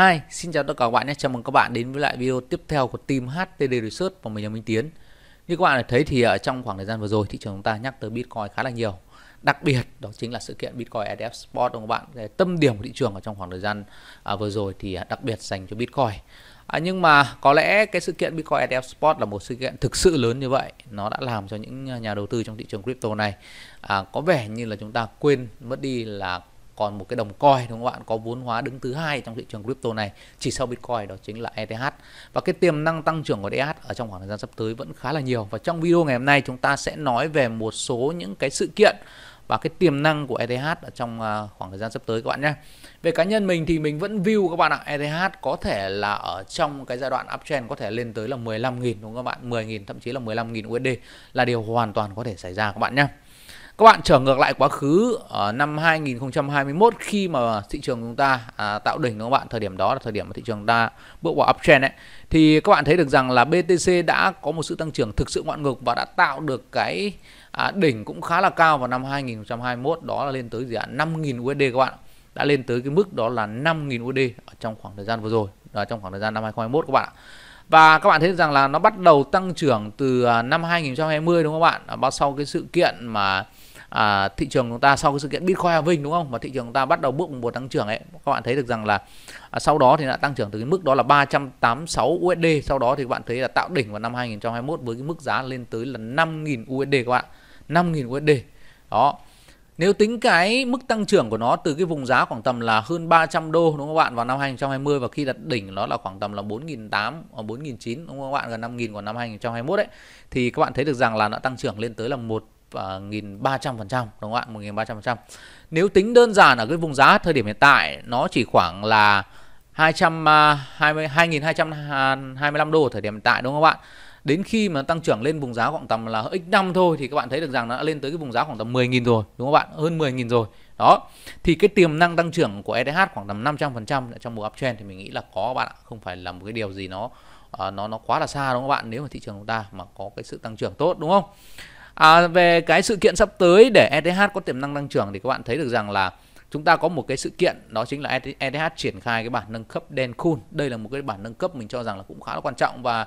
Hi, xin chào tất cả các bạn nhé. Chào mừng các bạn đến với lại video tiếp theo của team HTD Research và mình là Minh Tiến. Như các bạn đã thấy thì ở ờ, trong khoảng thời gian vừa rồi thị trường chúng ta nhắc tới Bitcoin khá là nhiều. Đặc biệt đó chính là sự kiện Bitcoin ETF Spot của các bạn? Tâm điểm của thị trường ở trong khoảng thời gian ờ, vừa rồi thì ờ, đặc biệt dành cho Bitcoin. À, nhưng mà có lẽ cái sự kiện Bitcoin ETF Spot là một sự kiện thực sự lớn như vậy nó đã làm cho những nhà đầu tư trong thị trường crypto này à, có vẻ như là chúng ta quên mất đi là còn một cái đồng coi đúng không ạ có vốn hóa đứng thứ hai trong thị trường crypto này chỉ sau bitcoin đó chính là ETH và cái tiềm năng tăng trưởng của ETH ở trong khoảng thời gian sắp tới vẫn khá là nhiều và trong video ngày hôm nay chúng ta sẽ nói về một số những cái sự kiện và cái tiềm năng của ETH ở trong à, khoảng thời gian sắp tới các bạn nhé. Về cá nhân mình thì mình vẫn view các bạn ạ, ETH có thể là ở trong cái giai đoạn uptrend có thể lên tới là 15.000 đúng không các bạn? 10.000 thậm chí là 15.000 USD là điều hoàn toàn có thể xảy ra các bạn nhé. Các bạn trở ngược lại quá khứ ở năm 2021 khi mà thị trường chúng ta à, tạo đỉnh các bạn? Thời điểm đó là thời điểm mà thị trường ta bước vào uptrend ấy. Thì các bạn thấy được rằng là BTC đã có một sự tăng trưởng thực sự ngoạn ngược và đã tạo được cái à, đỉnh cũng khá là cao vào năm 2021 đó là lên tới gì ạ? À? 5.000 USD các bạn. Đã lên tới cái mức đó là 5.000 USD ở trong khoảng thời gian vừa rồi, là trong khoảng thời gian năm 2021 các bạn ạ. Và các bạn thấy rằng là nó bắt đầu tăng trưởng từ à, năm 2020 đúng không các bạn? Bao sau cái sự kiện mà à, thị trường chúng ta sau cái sự kiện Bitcoin Hòa Vinh đúng không? Mà thị trường chúng ta bắt đầu bước một tăng trưởng ấy, các bạn thấy được rằng là à, sau đó thì đã tăng trưởng từ cái mức đó là 386 USD, sau đó thì các bạn thấy là tạo đỉnh vào năm 2021 với cái mức giá lên tới là 5.000 USD các bạn, 5.000 USD. Đó. Nếu tính cái mức tăng trưởng của nó từ cái vùng giá khoảng tầm là hơn 300 đô đúng không các bạn vào năm 2020 và khi đặt đỉnh nó là khoảng tầm là 4.800 hoặc 4.900 đúng không các bạn gần 5.000 của năm 2021 đấy thì các bạn thấy được rằng là nó tăng trưởng lên tới là 1 và 1.300% đúng không ạ? 1.300%. Nếu tính đơn giản ở cái vùng giá thời điểm hiện tại nó chỉ khoảng là 220 2.225 à, đô thời điểm hiện tại đúng không ạ? Đến khi mà tăng trưởng lên vùng giá khoảng tầm là x năm thôi thì các bạn thấy được rằng nó đã lên tới cái vùng giá khoảng tầm 10.000 rồi đúng không bạn? Hơn 10.000 rồi. Đó. Thì cái tiềm năng tăng trưởng của ETH khoảng tầm 500% trong mùa uptrend thì mình nghĩ là có các bạn ạ, không phải là một cái điều gì nó à, nó nó quá là xa đúng không các bạn? Nếu mà thị trường chúng ta mà có cái sự tăng trưởng tốt đúng không? à, về cái sự kiện sắp tới để ETH có tiềm năng tăng trưởng thì các bạn thấy được rằng là chúng ta có một cái sự kiện đó chính là ETH triển khai cái bản nâng cấp Dencoin. Đây là một cái bản nâng cấp mình cho rằng là cũng khá là quan trọng và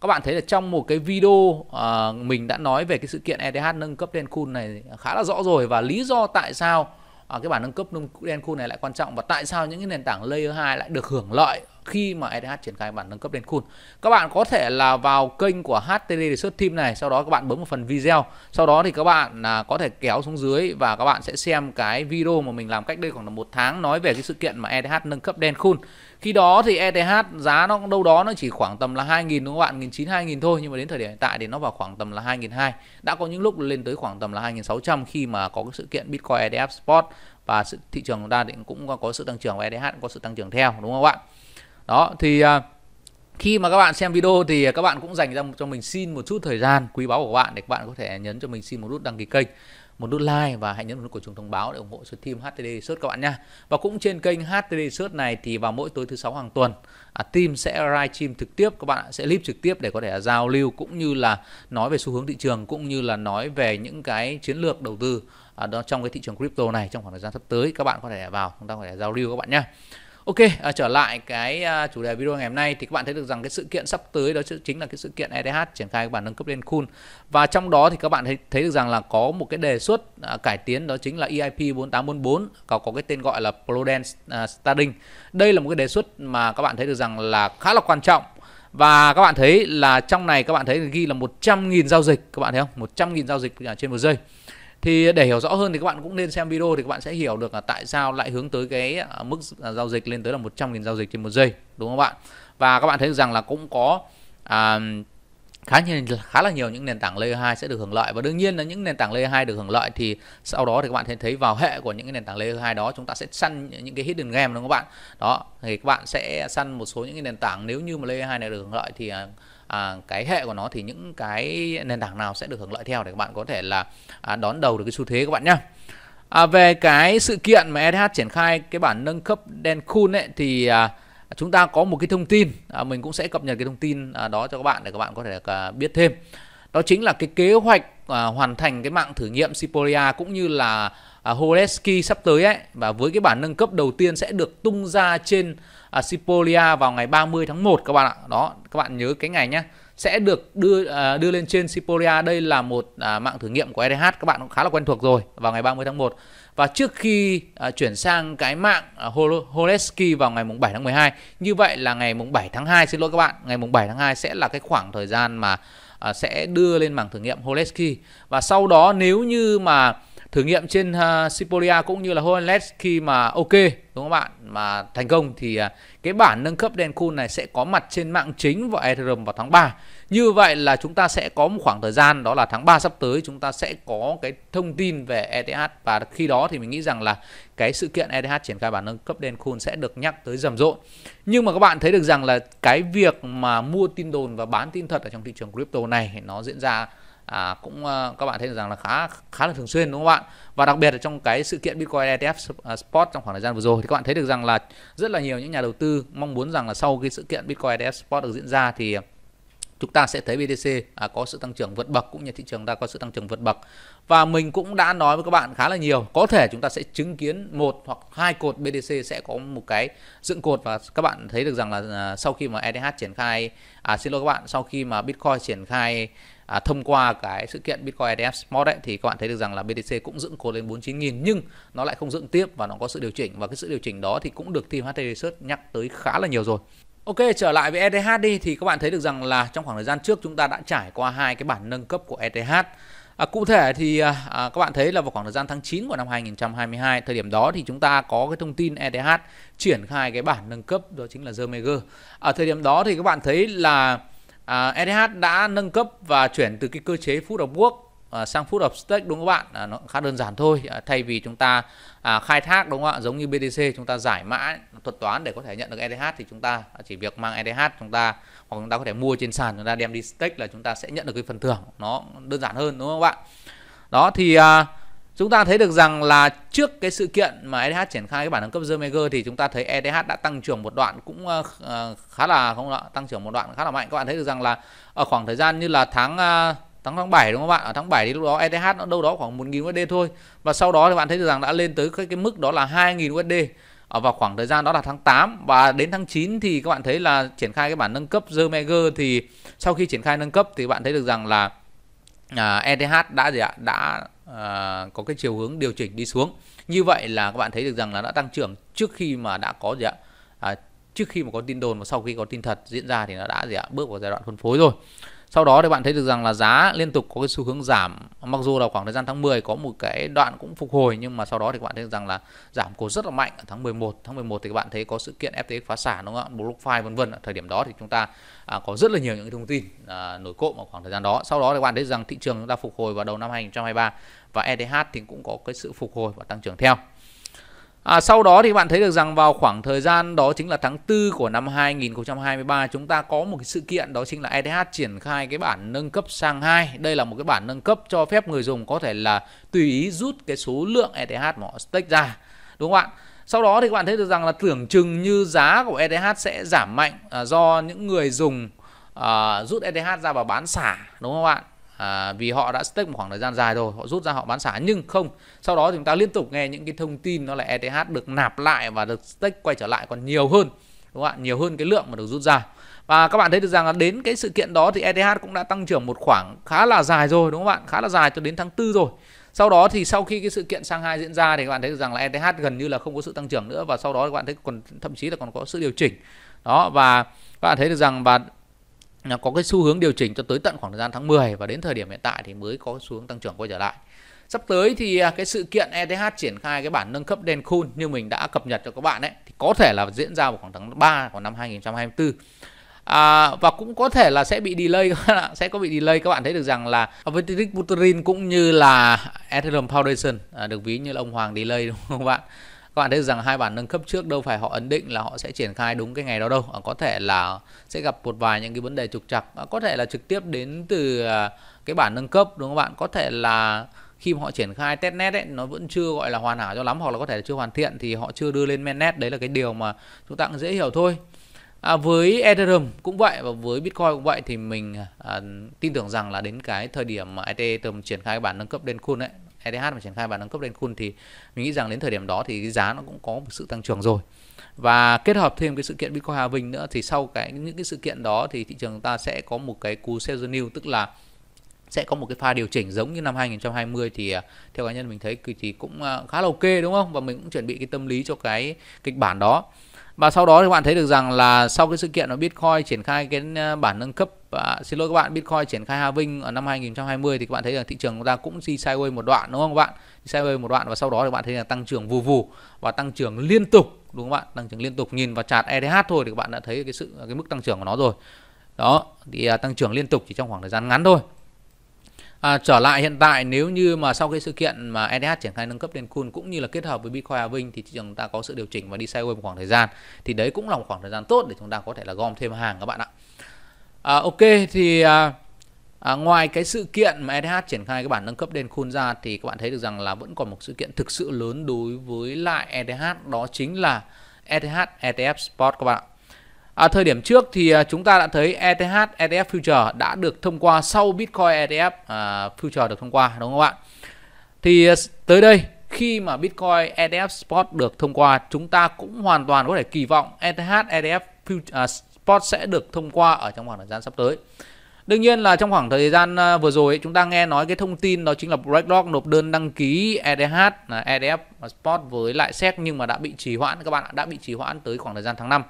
các bạn thấy là trong một cái video uh, mình đã nói về cái sự kiện ETH nâng cấp Dencoin này khá là rõ rồi và lý do tại sao uh, cái bản nâng cấp Dencoin này lại quan trọng và tại sao những cái nền tảng layer 2 lại được hưởng lợi khi mà ETH triển khai bản nâng cấp lên cool. Các bạn có thể là vào kênh của HTD để Research Team này, sau đó các bạn bấm một phần video. Sau đó thì các bạn là có thể kéo xuống dưới và các bạn sẽ xem cái video mà mình làm cách đây khoảng là một tháng nói về cái sự kiện mà ETH nâng cấp đen cool. Khi đó thì ETH giá nó đâu đó nó chỉ khoảng tầm là 2.000 đúng không các bạn, 1.900 2.000 thôi nhưng mà đến thời điểm hiện tại thì nó vào khoảng tầm là 2.200. Đã có những lúc lên tới khoảng tầm là 2.600 khi mà có cái sự kiện Bitcoin ETF Spot và sự thị trường chúng ta thì cũng có sự tăng trưởng và ETH cũng có sự tăng trưởng theo đúng không các bạn? đó thì à, khi mà các bạn xem video thì các bạn cũng dành ra cho mình xin một chút thời gian quý báu của bạn để các bạn có thể nhấn cho mình xin một nút đăng ký kênh một nút like và hãy nhấn một nút của chuông thông báo để ủng hộ cho team HTD Search các bạn nha. Và cũng trên kênh HTD Search này thì vào mỗi tối thứ sáu hàng tuần à, team sẽ live stream trực tiếp các bạn sẽ clip trực tiếp để có thể giao lưu cũng như là nói về xu hướng thị trường cũng như là nói về những cái chiến lược đầu tư à, đó trong cái thị trường crypto này trong khoảng thời gian sắp tới các bạn có thể vào chúng ta có thể giao lưu các bạn nhé Ok, à, trở lại cái à, chủ đề video ngày hôm nay thì các bạn thấy được rằng cái sự kiện sắp tới đó chính là cái sự kiện ETH triển khai các bản nâng cấp lên Cool. Và trong đó thì các bạn thấy, thấy được rằng là có một cái đề xuất à, cải tiến đó chính là EIP 4844 có có cái tên gọi là Prudence à, Starding. Đây là một cái đề xuất mà các bạn thấy được rằng là khá là quan trọng. Và các bạn thấy là trong này các bạn thấy ghi là 100.000 giao dịch, các bạn thấy không? 100.000 giao dịch trên một giây thì để hiểu rõ hơn thì các bạn cũng nên xem video thì các bạn sẽ hiểu được là tại sao lại hướng tới cái à, mức à, giao dịch lên tới là 100.000 giao dịch trên một giây đúng không bạn và các bạn thấy rằng là cũng có à, khá nhiều khá là nhiều những nền tảng layer 2 sẽ được hưởng lợi và đương nhiên là những nền tảng layer 2 được hưởng lợi thì sau đó thì các bạn sẽ thấy vào hệ của những cái nền tảng layer 2 đó chúng ta sẽ săn những cái hidden game đúng không các bạn đó thì các bạn sẽ săn một số những cái nền tảng nếu như mà layer 2 này được hưởng lợi thì à, à, cái hệ của nó thì những cái nền tảng nào sẽ được hưởng lợi theo để các bạn có thể là à, đón đầu được cái xu thế các bạn nhé à, về cái sự kiện mà ETH triển khai cái bản nâng cấp Denkun ấy thì à, chúng ta có một cái thông tin à, mình cũng sẽ cập nhật cái thông tin à, đó cho các bạn để các bạn có thể à, biết thêm đó chính là cái kế hoạch à, hoàn thành cái mạng thử nghiệm Siporia cũng như là à, Horeski sắp tới ấy và với cái bản nâng cấp đầu tiên sẽ được tung ra trên à, Sipolia vào ngày 30 tháng 1 các bạn ạ. Đó, các bạn nhớ cái ngày nhé sẽ được đưa à, đưa lên trên Siporia. Đây là một à, mạng thử nghiệm của EDH các bạn cũng khá là quen thuộc rồi vào ngày 30 tháng 1. Và trước khi à, chuyển sang cái mạng à, Holeski vào ngày mùng 7 tháng 12. Như vậy là ngày mùng 7 tháng 2 xin lỗi các bạn, ngày mùng 7 tháng 2 sẽ là cái khoảng thời gian mà À, sẽ đưa lên mảng thử nghiệm Holesky và sau đó nếu như mà thử nghiệm trên uh, à, Sipolia cũng như là Holles mà ok đúng không bạn mà thành công thì uh, cái bản nâng cấp đèn Denkun này sẽ có mặt trên mạng chính của Ethereum vào tháng 3 như vậy là chúng ta sẽ có một khoảng thời gian đó là tháng 3 sắp tới chúng ta sẽ có cái thông tin về ETH và khi đó thì mình nghĩ rằng là cái sự kiện ETH triển khai bản nâng cấp đen khôn sẽ được nhắc tới rầm rộ. Nhưng mà các bạn thấy được rằng là cái việc mà mua tin đồn và bán tin thật ở trong thị trường crypto này nó diễn ra à, cũng ờ, các bạn thấy rằng là khá khá là thường xuyên đúng không các bạn và đặc biệt là trong cái sự kiện Bitcoin ETF à, Spot trong khoảng thời gian vừa rồi thì các bạn thấy được rằng là rất là nhiều những nhà đầu tư mong muốn rằng là sau cái sự kiện Bitcoin ETF Spot được diễn ra thì chúng ta sẽ thấy BTC à, có sự tăng trưởng vượt bậc cũng như thị trường ta có sự tăng trưởng vượt bậc và mình cũng đã nói với các bạn khá là nhiều có thể chúng ta sẽ chứng kiến một hoặc hai cột BTC sẽ có một cái dựng cột và các bạn thấy được rằng là à, sau khi mà ETH triển khai à, xin lỗi các bạn sau khi mà Bitcoin triển khai à, thông qua cái sự kiện Bitcoin ETF Spot ấy, thì các bạn thấy được rằng là BTC cũng dựng cột lên 49.000 nhưng nó lại không dựng tiếp và nó có sự điều chỉnh và cái sự điều chỉnh đó thì cũng được team HT Research nhắc tới khá là nhiều rồi Ok trở lại với ETH đi thì các bạn thấy được rằng là trong khoảng thời gian trước chúng ta đã trải qua hai cái bản nâng cấp của ETH. À, cụ thể thì à, à, các bạn thấy là vào khoảng thời gian tháng 9 của năm 2022 thời điểm đó thì chúng ta có cái thông tin ETH triển khai cái bản nâng cấp đó chính là Zermega. Ở à, thời điểm đó thì các bạn thấy là à, ETH đã nâng cấp và chuyển từ cái cơ chế Food of Work Ờ, sang food of stake đúng không các bạn à, nó khá đơn giản thôi à, thay vì chúng ta à, khai thác đúng không ạ giống như BTC chúng ta giải mã thuật toán để có thể nhận được ETH thì chúng ta à, chỉ việc mang ETH chúng ta hoặc chúng ta có thể mua trên sàn chúng ta đem đi stake là chúng ta sẽ nhận được cái phần thưởng nó đơn giản hơn đúng không các bạn đó thì à, chúng ta thấy được rằng là trước cái sự kiện mà ETH triển khai cái bản nâng cấp Zermega thì chúng ta thấy ETH đã tăng trưởng một đoạn cũng à, à, khá là không ạ tăng trưởng một đoạn khá là mạnh các bạn thấy được rằng là ở khoảng thời gian như là tháng tháng tháng 7 đúng không bạn ở à, tháng 7 thì lúc đó ETH nó đâu đó khoảng 1.000 USD thôi và sau đó thì bạn thấy được rằng đã lên tới cái, cái mức đó là 2.000 USD ở vào khoảng thời gian đó là tháng 8 và đến tháng 9 thì các bạn thấy là triển khai cái bản nâng cấp Zermega thì sau khi triển khai nâng cấp thì bạn thấy được rằng là à, ETH đã gì ạ đã à, có cái chiều hướng điều chỉnh đi xuống như vậy là các bạn thấy được rằng là đã tăng trưởng trước khi mà đã có gì ạ à, trước khi mà có tin đồn và sau khi có tin thật diễn ra thì nó đã gì ạ bước vào giai đoạn phân phối rồi sau đó thì bạn thấy được rằng là giá liên tục có cái xu hướng giảm. Mặc dù là khoảng thời gian tháng 10 có một cái đoạn cũng phục hồi nhưng mà sau đó thì các bạn thấy rằng là giảm cổ rất là mạnh ở tháng 11. Tháng 11 thì các bạn thấy có sự kiện FTX phá sản đúng không ạ? blockfile vân vân. Thời điểm đó thì chúng ta à, có rất là nhiều những thông tin à, nổi cộm ở khoảng thời gian đó. Sau đó thì các bạn thấy rằng thị trường chúng ta phục hồi vào đầu năm 2023 và ETH thì cũng có cái sự phục hồi và tăng trưởng theo. À, sau đó thì bạn thấy được rằng vào khoảng thời gian đó chính là tháng 4 của năm 2023 chúng ta có một cái sự kiện đó chính là ETH triển khai cái bản nâng cấp sang 2. Đây là một cái bản nâng cấp cho phép người dùng có thể là tùy ý rút cái số lượng ETH mà họ stake ra. Đúng không ạ? Sau đó thì các bạn thấy được rằng là tưởng chừng như giá của ETH sẽ giảm mạnh à, do những người dùng à, rút ETH ra và bán xả đúng không ạ? à, vì họ đã stake một khoảng thời gian dài rồi họ rút ra họ bán xả nhưng không sau đó chúng ta liên tục nghe những cái thông tin nó là ETH được nạp lại và được stake quay trở lại còn nhiều hơn đúng không ạ nhiều hơn cái lượng mà được rút ra và các bạn thấy được rằng là đến cái sự kiện đó thì ETH cũng đã tăng trưởng một khoảng khá là dài rồi đúng không bạn khá là dài cho đến tháng tư rồi sau đó thì sau khi cái sự kiện Shanghai diễn ra thì các bạn thấy được rằng là ETH gần như là không có sự tăng trưởng nữa và sau đó các bạn thấy còn thậm chí là còn có sự điều chỉnh đó và các bạn thấy được rằng và nó có cái xu hướng điều chỉnh cho tới tận khoảng thời gian tháng 10 và đến thời điểm hiện tại thì mới có xu hướng tăng trưởng quay trở lại. Sắp tới thì à, cái sự kiện ETH triển khai cái bản nâng cấp Denkun như mình đã cập nhật cho các bạn ấy thì có thể là diễn ra vào khoảng tháng 3 của năm 2024. À, và cũng có thể là sẽ bị delay sẽ có bị delay các bạn thấy được rằng là Vitalik Buterin cũng như là Ethereum Foundation à, được ví như là ông hoàng delay đúng không các bạn? các bạn thấy rằng hai bản nâng cấp trước đâu phải họ ấn định là họ sẽ triển khai đúng cái ngày đó đâu ờ, có thể là sẽ gặp một vài những cái vấn đề trục trặc ờ, có thể là trực tiếp đến từ ờ, cái bản nâng cấp đúng không bạn có thể là khi họ triển khai testnet ấy nó vẫn chưa gọi là hoàn hảo cho lắm hoặc là có thể là chưa hoàn thiện thì họ chưa đưa lên mainnet đấy là cái điều mà chúng ta cũng dễ hiểu thôi à, với Ethereum cũng vậy và với Bitcoin cũng vậy thì mình à, tin tưởng rằng là đến cái thời điểm mà Ethereum triển khai bản nâng cấp lên Denkun ấy ETH mà triển khai bản nâng cấp lên khuôn thì mình nghĩ rằng đến thời điểm đó thì cái giá nó cũng có một sự tăng trưởng rồi và kết hợp thêm cái sự kiện Bitcoin halving nữa thì sau cái những cái sự kiện đó thì thị trường ta sẽ có một cái cú sell new tức là sẽ có một cái pha điều chỉnh giống như năm 2020 thì à, theo cá nhân mình thấy thì cũng à, khá là ok đúng không và mình cũng chuẩn bị cái tâm lý cho cái kịch bản đó và sau đó thì các bạn thấy được rằng là sau cái sự kiện nó Bitcoin triển khai cái à, bản nâng cấp và xin lỗi các bạn Bitcoin triển khai halving ở năm 2020 thì các bạn thấy là thị trường chúng ta cũng đi sideways một đoạn đúng không các bạn? Đi sideways một đoạn và sau đó thì các bạn thấy là tăng trưởng vù vù và tăng trưởng liên tục đúng không bạn? Tăng trưởng liên tục nhìn vào chart ETH thôi thì các bạn đã thấy cái sự cái mức tăng trưởng của nó rồi. Đó, thì à, tăng trưởng liên tục chỉ trong khoảng thời gian ngắn thôi. À, trở lại hiện tại nếu như mà sau cái sự kiện mà ETH triển khai nâng cấp lên coin cũng như là kết hợp với Bitcoin halving thì thị trường ta có sự điều chỉnh và đi sideways một khoảng thời gian thì đấy cũng là một khoảng thời gian tốt để chúng ta có thể là gom thêm hàng các bạn ạ. À, ok thì à, à, ngoài cái sự kiện mà ETH triển khai cái bản nâng cấp Dencoin ra thì các bạn thấy được rằng là vẫn còn một sự kiện thực sự lớn đối với lại ETH đó chính là ETH ETF Spot các bạn ạ. À, thời điểm trước thì à, chúng ta đã thấy ETH ETF Future đã được thông qua sau Bitcoin ETF à, Future được thông qua đúng không các bạn? Thì à, tới đây khi mà Bitcoin ETF Spot được thông qua chúng ta cũng hoàn toàn có thể kỳ vọng ETH ETF Future, à, Fox sẽ được thông qua ở trong khoảng thời gian sắp tới. Đương nhiên là trong khoảng thời gian à, vừa rồi chúng ta nghe nói cái thông tin đó chính là BlackRock nộp đơn đăng ký EDH, EDF Spot với lại SEC nhưng mà đã bị trì hoãn các bạn đã bị trì hoãn tới khoảng thời gian tháng 5.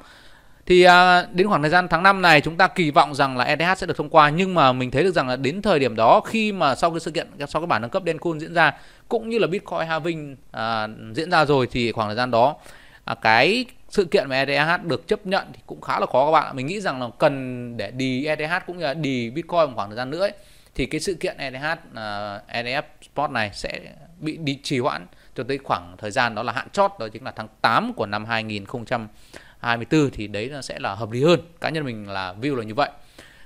Thì à, đến khoảng thời gian tháng 5 này chúng ta kỳ vọng rằng là EDH sẽ được thông qua nhưng mà mình thấy được rằng là đến thời điểm đó khi mà sau cái sự kiện sau cái bản nâng cấp Denkun diễn ra cũng như là Bitcoin halving à, diễn ra rồi thì khoảng thời gian đó à, cái sự kiện về ETH được chấp nhận thì cũng khá là khó các bạn ạ. Mình nghĩ rằng là cần để đi ETH cũng như là đi Bitcoin một khoảng thời gian nữa ấy, thì cái sự kiện ETH uh, à, ETF Spot này sẽ bị đi trì hoãn cho tới khoảng thời gian đó là hạn chót đó chính là tháng 8 của năm 2024 thì đấy là sẽ là hợp lý hơn. Cá nhân mình là view là như vậy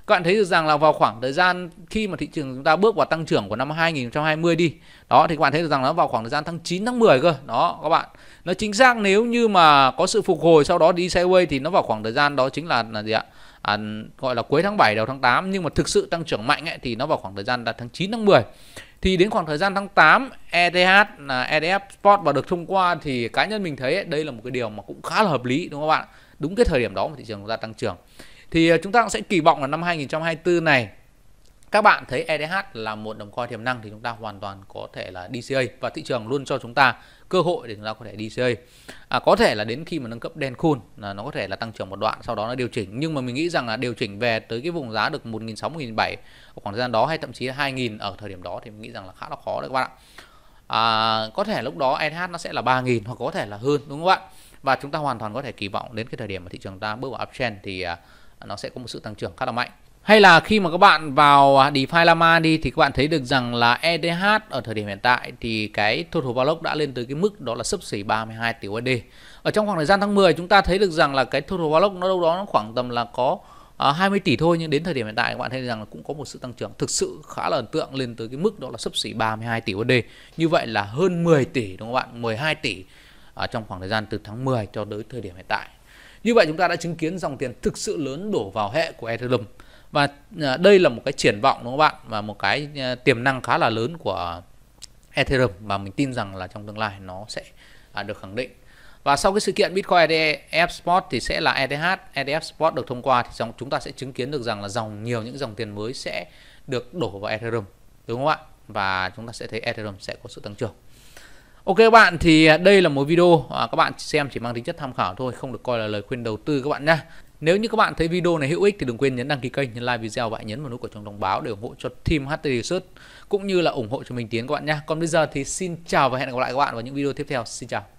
các bạn thấy được rằng là vào khoảng thời gian khi mà thị trường chúng ta bước vào tăng trưởng của năm 2020 đi đó thì các bạn thấy được rằng nó vào khoảng thời gian tháng 9 tháng 10 cơ đó các bạn nó chính xác nếu như mà có sự phục hồi sau đó đi sideways thì nó vào khoảng thời gian đó chính là là gì ạ à, gọi là cuối tháng 7 đầu tháng 8 nhưng mà thực sự tăng trưởng mạnh ấy, thì nó vào khoảng thời gian là tháng 9 tháng 10 thì đến khoảng thời gian tháng 8 ETH là EDF Spot vào được thông qua thì cá nhân mình thấy ấy, đây là một cái điều mà cũng khá là hợp lý đúng không các bạn đúng cái thời điểm đó mà thị trường chúng ta tăng trưởng thì à, chúng ta cũng sẽ kỳ vọng là năm 2024 này các bạn thấy ETH là một đồng coin tiềm năng thì chúng ta hoàn toàn có thể là DCA và thị trường luôn cho chúng ta cơ hội để chúng ta có thể DCA. À, có thể là đến khi mà nâng cấp Denkun là nó có thể là tăng trưởng một đoạn sau đó nó điều chỉnh nhưng mà mình nghĩ rằng là điều chỉnh về tới cái vùng giá được 1.600 1.700 khoảng thời gian đó hay thậm chí là 2.000 ở thời điểm đó thì mình nghĩ rằng là khá là khó đấy các bạn ạ. À, có thể lúc đó ETH nó sẽ là 3.000 hoặc có thể là hơn đúng không các bạn? Và chúng ta hoàn toàn có thể kỳ vọng đến cái thời điểm mà thị trường ta bước vào uptrend thì uh, nó sẽ có một sự tăng trưởng khá là mạnh hay là khi mà các bạn vào DeFi Lama đi thì các bạn thấy được rằng là ETH ở thời điểm hiện tại thì cái total block đã lên tới cái mức đó là sấp xỉ 32 tỷ USD. Ở trong khoảng thời gian tháng 10 chúng ta thấy được rằng là cái total block nó đâu đó nó khoảng tầm là có 20 à, tỷ thôi nhưng đến thời điểm hiện tại các bạn thấy rằng là cũng có một sự tăng trưởng thực sự khá là ấn tượng lên tới cái mức đó là sấp xỉ 32 tỷ USD. Như vậy là hơn 10 tỷ đúng không các bạn? 12 tỷ ở trong khoảng thời gian từ tháng 10 cho tới thời điểm hiện tại. Như vậy chúng ta đã chứng kiến dòng tiền thực sự lớn đổ vào hệ của Ethereum và à, đây là một cái triển vọng đúng không bạn và một cái à, tiềm năng khá là lớn của Ethereum và mình tin rằng là trong tương lai nó sẽ à, được khẳng định. Và sau cái sự kiện Bitcoin ETF Spot thì sẽ là ETH, ETF Spot được thông qua thì chúng ta sẽ chứng kiến được rằng là dòng nhiều những dòng tiền mới sẽ được đổ vào Ethereum đúng không ạ? Và chúng ta sẽ thấy Ethereum sẽ có sự tăng trưởng. Ok các bạn thì đây là một video à, các bạn xem chỉ mang tính chất tham khảo thôi không được coi là lời khuyên đầu tư các bạn nhé nếu như các bạn thấy video này hữu ích thì đừng quên nhấn đăng ký kênh, nhấn like video và nhấn vào nút của chuông thông báo để ủng hộ cho team HT Research cũng như là ủng hộ cho mình Tiến các bạn nhé. Còn bây giờ thì xin chào và hẹn gặp lại các bạn vào những video tiếp theo. Xin chào.